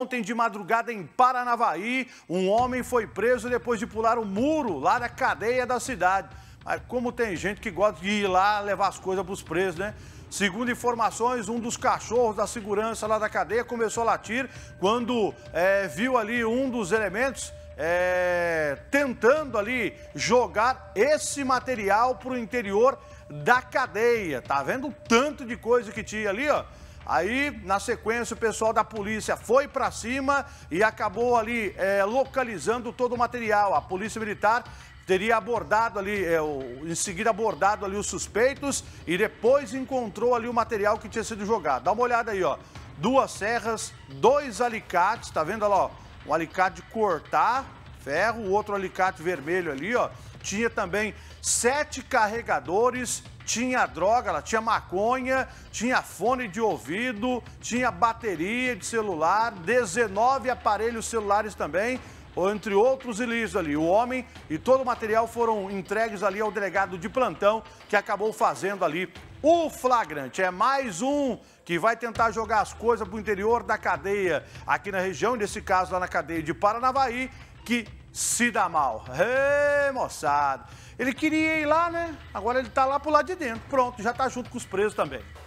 Ontem de madrugada em Paranavaí, um homem foi preso depois de pular um muro lá na cadeia da cidade. Mas como tem gente que gosta de ir lá levar as coisas para os presos, né? Segundo informações, um dos cachorros da segurança lá da cadeia começou a latir quando é, viu ali um dos elementos é, tentando ali jogar esse material para o interior da cadeia. Tá vendo o tanto de coisa que tinha ali, ó? Aí, na sequência, o pessoal da polícia foi para cima e acabou ali é, localizando todo o material. A polícia militar teria abordado ali, é, o, em seguida abordado ali os suspeitos e depois encontrou ali o material que tinha sido jogado. Dá uma olhada aí, ó. Duas serras, dois alicates, tá vendo? lá, ó. Um alicate de cortar ferro, o outro alicate vermelho ali, ó tinha também sete carregadores, tinha droga, ela tinha maconha, tinha fone de ouvido, tinha bateria de celular, 19 aparelhos celulares também, entre outros ilícitos ali. O homem e todo o material foram entregues ali ao delegado de plantão, que acabou fazendo ali o flagrante. É mais um que vai tentar jogar as coisas para o interior da cadeia aqui na região, nesse caso lá na cadeia de Paranavaí que se dá mal. Ê, moçada! Ele queria ir lá, né? Agora ele tá lá pro lado de dentro. Pronto, já tá junto com os presos também.